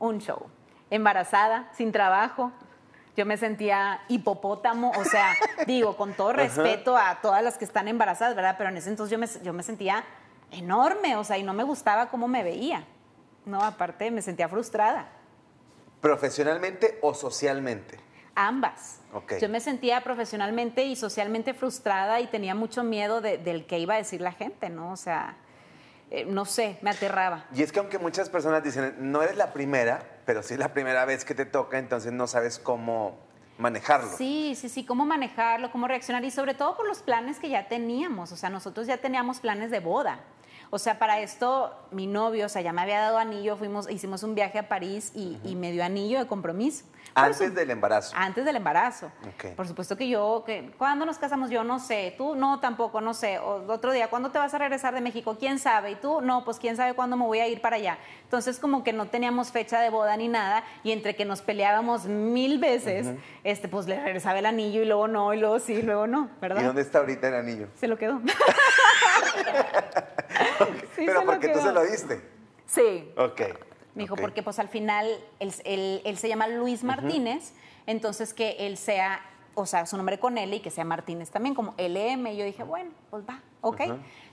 un show. Embarazada, sin trabajo, yo me sentía hipopótamo, o sea, digo, con todo respeto a todas las que están embarazadas, ¿verdad? Pero en ese entonces yo me, yo me sentía enorme, o sea, y no me gustaba cómo me veía. No, aparte me sentía frustrada. ¿Profesionalmente o socialmente? Ambas. Yo me sentía profesionalmente y socialmente frustrada y tenía mucho miedo del que iba a decir la gente, ¿no? O sea, eh, no sé, me aterraba. Y es que aunque muchas personas dicen, no eres la primera, pero sí es la primera vez que te toca, entonces no sabes cómo manejarlo. Sí, sí, sí, cómo manejarlo, cómo reaccionar y sobre todo por los planes que ya teníamos, o sea, nosotros ya teníamos planes de boda. O sea, para esto mi novio, o sea, ya me había dado anillo, fuimos, hicimos un viaje a París y, me dio anillo de compromiso. Antes del embarazo. Antes del embarazo. Okay. Por supuesto que yo, que, ¿cuándo nos casamos? Yo no sé, tú no tampoco, no sé. O, otro día, ¿cuándo te vas a regresar de México? ¿Quién sabe? Y tú, no, pues quién sabe cuándo me voy a ir para allá. Entonces como que no teníamos fecha de boda ni nada y entre que nos peleábamos mil veces, este, pues le regresaba el anillo y luego no, y luego sí, y luego no, ¿verdad? ¿Y dónde está ahorita el anillo? Se lo quedó. Pero porque tú se lo diste. Sí. Ok. Me dijo, porque pues al final él, se llama Luis Martínez, entonces que él sea, o sea, su nombre con L y que sea Martínez también, como LM. Y yo dije, bueno, pues va, ok.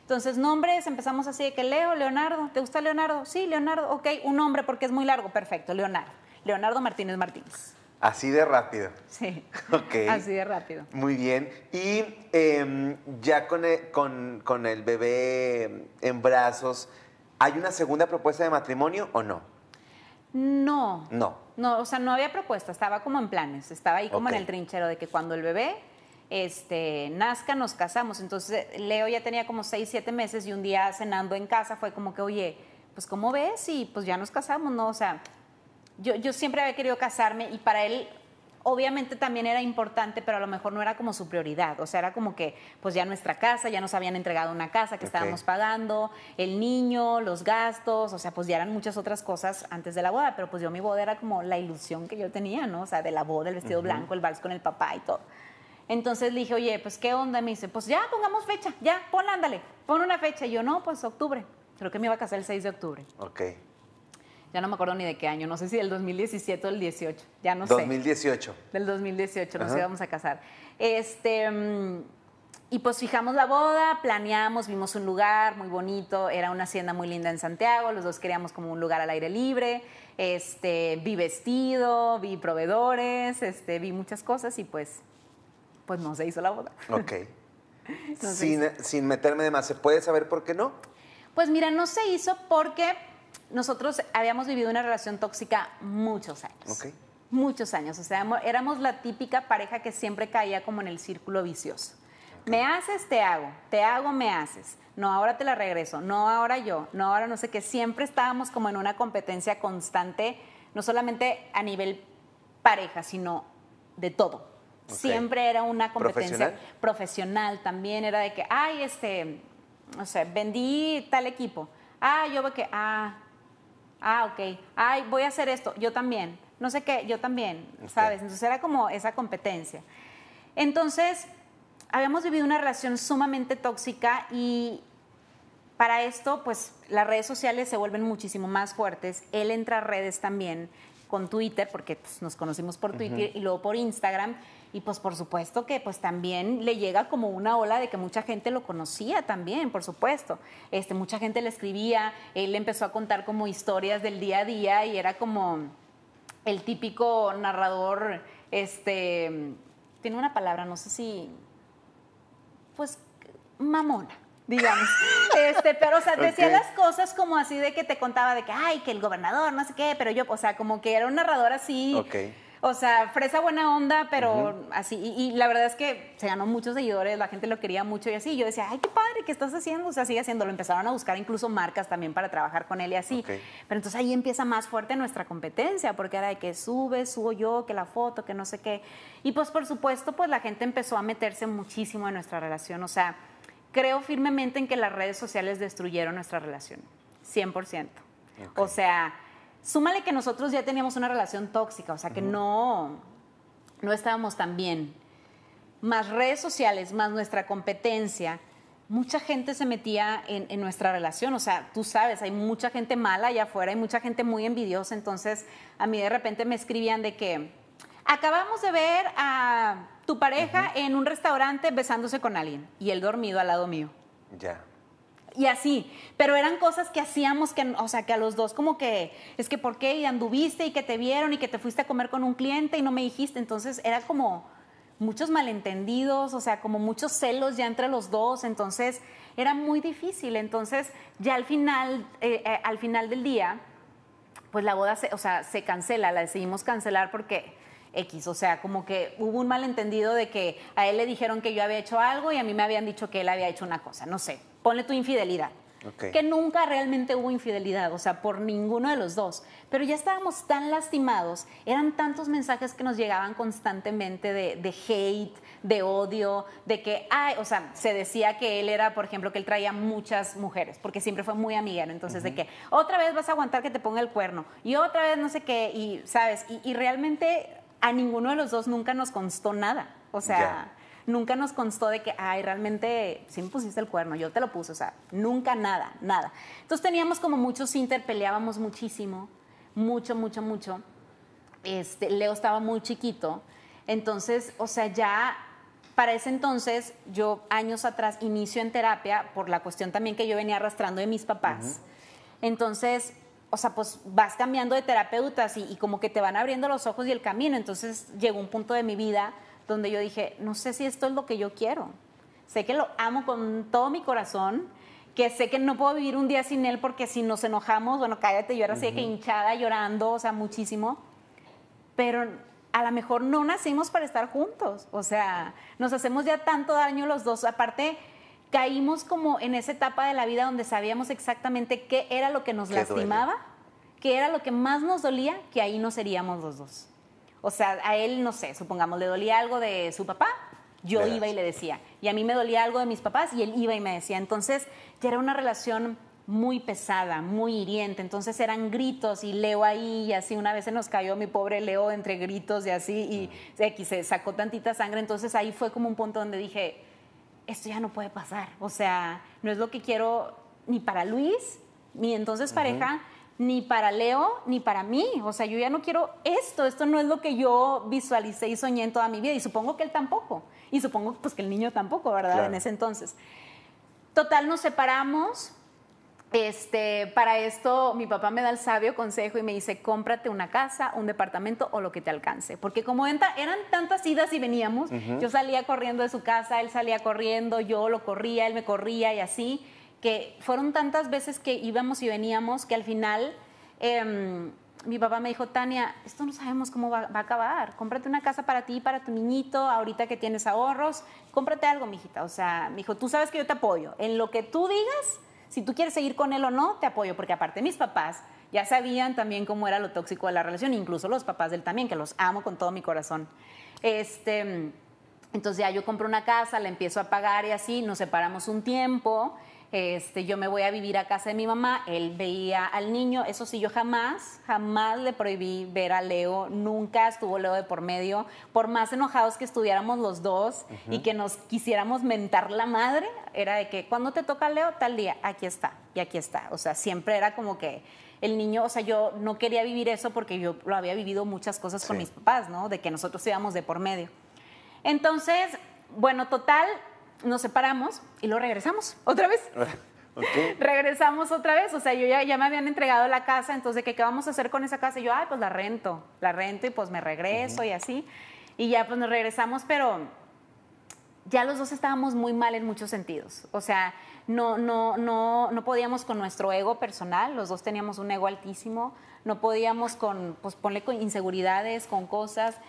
Entonces, nombres, empezamos así de que Leo, Leonardo, ¿te gusta Leonardo? Sí, Leonardo, ok, un nombre porque es muy largo, perfecto, Leonardo. Leonardo Martínez Martínez. Así de rápido. Sí. Ok. Así de rápido. Muy bien. Y em, ya e, con el, bebé en brazos, ¿hay una segunda propuesta de matrimonio o no? No. No. No, o sea, no había propuesta, estaba como en planes, estaba ahí como en el trinchero de que cuando el bebé este, nazca nos casamos. Entonces Leo ya tenía como seis, siete meses y un día cenando en casa fue como que, oye, pues ¿cómo ves? Y pues ya nos casamos, ¿no? O sea, yo, yo siempre había querido casarme y para él obviamente también era importante, pero a lo mejor no era como su prioridad. O sea, era como que, pues ya nuestra casa, ya nos habían entregado una casa que estábamos pagando, el niño, los gastos, o sea, pues ya eran muchas otras cosas antes de la boda, pero pues yo mi boda era como la ilusión que yo tenía, ¿no? O sea, de la boda, el vestido blanco, el vals con el papá y todo. Entonces dije, oye, pues qué onda, me dice, pues ya pongamos fecha, ya, pon ándale, pon una fecha. Y yo, no, pues octubre. Creo que me iba a casar el 6 de octubre. Ok ya no me acuerdo ni de qué año, no sé si del 2017 o del 18, ya no 2018. sé. 2018. Del 2018 nos íbamos a casar. Este, mm, y pues fijamos la boda, planeamos, vimos un lugar muy bonito, era una hacienda muy linda en Santiago, los dos queríamos como un lugar al aire libre, este, vi vestido, vi proveedores, este, vi muchas cosas y pues, pues no se hizo la boda. Ok. sin, sin meterme de más, ¿se puede saber por qué no? Pues mira, no se hizo porque nosotros habíamos vivido una relación tóxica muchos años. Okay. Muchos años. O sea, éramos la típica pareja que siempre caía como en el círculo vicioso. Me haces, te hago. Te hago, me haces. No, ahora te la regreso. No, ahora yo. No, ahora no sé qué. Siempre estábamos como en una competencia constante, no solamente a nivel pareja, sino de todo. Siempre era una competencia ¿Profesional? también. Era de que, ay, este, no sé, vendí tal equipo. Ah, yo veo que, ah, Ah, ok. Ay, voy a hacer esto, yo también. No sé qué, yo también, ¿sabes? Entonces era como esa competencia. Entonces, habíamos vivido una relación sumamente tóxica y para esto, pues las redes sociales se vuelven muchísimo más fuertes. Él entra a redes también con Twitter, porque pues, nos conocimos por Twitter y luego por Instagram. Y pues por supuesto que pues también le llega como una ola de que mucha gente lo conocía también, por supuesto. Este, mucha gente le escribía, él empezó a contar como historias del día a día y era como el típico narrador, este, tiene una palabra, no sé si, pues mamona digamos. Este, pero, o sea, decía las cosas como así de que te contaba de que, ay, que el gobernador, no sé qué, pero yo, o sea, como que era un narrador así. Okay o sea, fresa buena onda, pero así. Y, la verdad es que se ganó muchos seguidores, la gente lo quería mucho y así. Yo decía, ay, qué padre, ¿qué estás haciendo? O sea, sigue haciéndolo. Empezaron a buscar incluso marcas también para trabajar con él y así. Pero entonces ahí empieza más fuerte nuestra competencia, porque era de que sube, subo yo, que la foto, que no sé qué. Y pues, por supuesto, pues la gente empezó a meterse muchísimo en nuestra relación. O sea, creo firmemente en que las redes sociales destruyeron nuestra relación. 100%. O sea Súmale que nosotros ya teníamos una relación tóxica, o sea que no, no estábamos tan bien. Más redes sociales, más nuestra competencia, mucha gente se metía en, nuestra relación. O sea, tú sabes, hay mucha gente mala allá afuera, hay mucha gente muy envidiosa. Entonces, a mí de repente me escribían de que acabamos de ver a tu pareja en un restaurante besándose con alguien y él dormido al lado mío. Ya y así. Pero eran cosas que hacíamos que, o sea, que a los dos como que, es que por qué, y anduviste y que te vieron y que te fuiste a comer con un cliente y no me dijiste. Entonces era como muchos malentendidos, o sea, como muchos celos ya entre los dos. Entonces era muy difícil. Entonces ya al final, eh, eh, al final del día, pues la boda se, se cancela, la decidimos cancelar porque... X, o sea, como que hubo un malentendido de que a él le dijeron que yo había hecho algo y a mí me habían dicho que él había hecho una cosa, no sé, ponle tu infidelidad. Que nunca realmente hubo infidelidad, o sea, por ninguno de los dos. Pero ya estábamos tan lastimados, eran tantos mensajes que nos llegaban constantemente de, hate, de odio, de que, ay, o sea, se decía que él era, por ejemplo, que él traía muchas mujeres, porque siempre fue muy amiguero. Entonces, de que otra vez vas a aguantar que te ponga el cuerno, y otra vez no sé qué, y, ¿sabes? Y, realmente a ninguno de los dos nunca nos constó nada. O sea nunca nos constó de que, ay, realmente sí me pusiste el cuerno, yo te lo puse, o sea, nunca nada, nada. Entonces teníamos como muchos inter, peleábamos muchísimo, mucho, mucho, mucho. Este, Leo estaba muy chiquito, entonces, o sea, ya para ese entonces, yo años atrás inicio en terapia por la cuestión también que yo venía arrastrando de mis papás. Entonces, o sea, pues vas cambiando de terapeutas y, y, como que te van abriendo los ojos y el camino. Entonces llegó un punto de mi vida donde yo dije, no sé si esto es lo que yo quiero. Sé que lo amo con todo mi corazón, que sé que no puedo vivir un día sin él porque si nos enojamos, bueno, cállate, yo era así que hinchada, llorando, o sea, muchísimo. Pero a lo mejor no nacimos para estar juntos, o sea, nos hacemos ya tanto daño los dos. Aparte, caímos como en esa etapa de la vida donde sabíamos exactamente qué era lo que nos lastimaba, qué era lo que más nos dolía, que ahí no seríamos los dos. O sea, a él, no sé, supongamos, le dolía algo de su papá, yo iba y le decía. Y a mí me dolía algo de mis papás y él iba y me decía. Entonces, ya era una relación muy pesada, muy hiriente. Entonces eran gritos y Leo ahí y así. Una vez se nos cayó mi pobre Leo entre gritos y así y se sacó tantita sangre. Entonces ahí fue como un punto donde dije, esto ya no puede pasar. O sea, no es lo que quiero ni para Luis, ni entonces pareja ni para Leo, ni para mí. O sea, yo ya no quiero esto, esto no es lo que yo visualicé y soñé en toda mi vida. Y supongo que él tampoco. Y supongo pues, que el niño tampoco, ¿verdad? En ese entonces. Total, nos separamos. Este, para esto mi papá me da el sabio consejo y me dice, cómprate una casa, un departamento o lo que te alcance. Porque como eran tantas idas y veníamos, yo salía corriendo de su casa, él salía corriendo, yo lo corría, él me corría y así que fueron tantas veces que íbamos y veníamos que al final em, mi papá me dijo, Tania, esto no sabemos cómo va, a acabar. Cómprate una casa para ti, para tu niñito, ahorita que tienes ahorros, cómprate algo, mijita. O sea, me dijo, tú sabes que yo te apoyo. En lo que tú digas, si tú quieres seguir con él o no, te apoyo, porque aparte mis papás ya sabían también cómo era lo tóxico de la relación, incluso los papás de él también, que los amo con todo mi corazón. Este, entonces ya yo compro una casa, la empiezo a pagar y así, nos separamos un tiempo. Este, yo me voy a vivir a casa de mi mamá, él veía al niño, eso sí, yo jamás, jamás le prohibí ver a Leo, nunca estuvo Leo de por medio, por más enojados que estuviéramos los dos y que nos quisiéramos mentar la madre, era de que cuando te toca Leo, tal día, aquí está, y aquí está, o sea, siempre era como que el niño, o sea, yo no quería vivir eso porque yo lo había vivido muchas cosas con mis papás, ¿no? De que nosotros íbamos de por medio. Entonces, bueno, total, nos separamos y lo regresamos otra vez. Regresamos otra vez, o sea, yo ya, ya me habían entregado la casa, entonces, ¿qué, ¿qué vamos a hacer con esa casa? yo, ay, pues la rento, la rento y pues me regreso y así. Y ya pues nos regresamos, pero ya los dos estábamos muy mal en muchos sentidos. O sea, no, no, no, no podíamos con nuestro ego personal, los dos teníamos un ego altísimo, no podíamos con, pues ponle con inseguridades, con cosas.